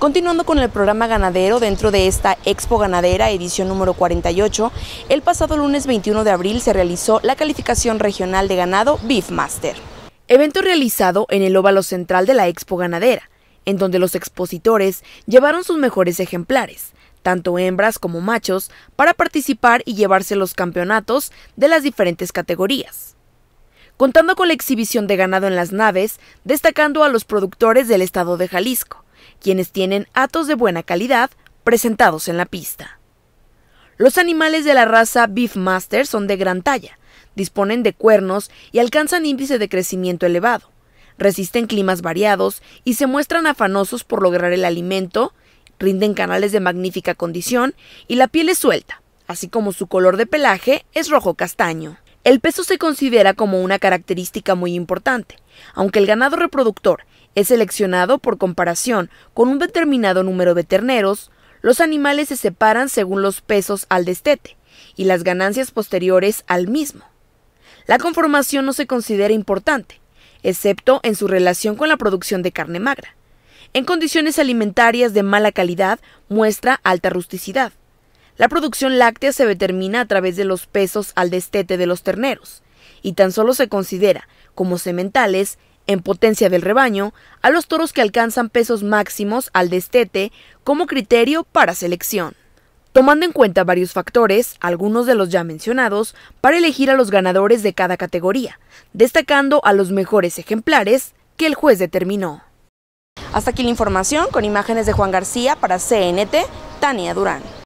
Continuando con el programa ganadero dentro de esta Expo Ganadera edición número 48, el pasado lunes 21 de abril se realizó la calificación regional de ganado Beefmaster. Evento realizado en el óvalo central de la Expo Ganadera, en donde los expositores llevaron sus mejores ejemplares, tanto hembras como machos, para participar y llevarse los campeonatos de las diferentes categorías. Contando con la exhibición de ganado en las naves, destacando a los productores del estado de Jalisco, quienes tienen atos de buena calidad presentados en la pista. Los animales de la raza Beefmaster son de gran talla, disponen de cuernos y alcanzan índice de crecimiento elevado, resisten climas variados y se muestran afanosos por lograr el alimento, rinden canales de magnífica condición y la piel es suelta, así como su color de pelaje es rojo castaño. El peso se considera como una característica muy importante, aunque el ganado reproductor es seleccionado por comparación con un determinado número de terneros, los animales se separan según los pesos al destete y las ganancias posteriores al mismo. La conformación no se considera importante, excepto en su relación con la producción de carne magra. En condiciones alimentarias de mala calidad muestra alta rusticidad. La producción láctea se determina a través de los pesos al destete de los terneros, y tan solo se considera como sementales en potencia del rebaño, a los toros que alcanzan pesos máximos al destete como criterio para selección. Tomando en cuenta varios factores, algunos de los ya mencionados, para elegir a los ganadores de cada categoría, destacando a los mejores ejemplares que el juez determinó. Hasta aquí la información con imágenes de Juan García para CNT, Tania Durán.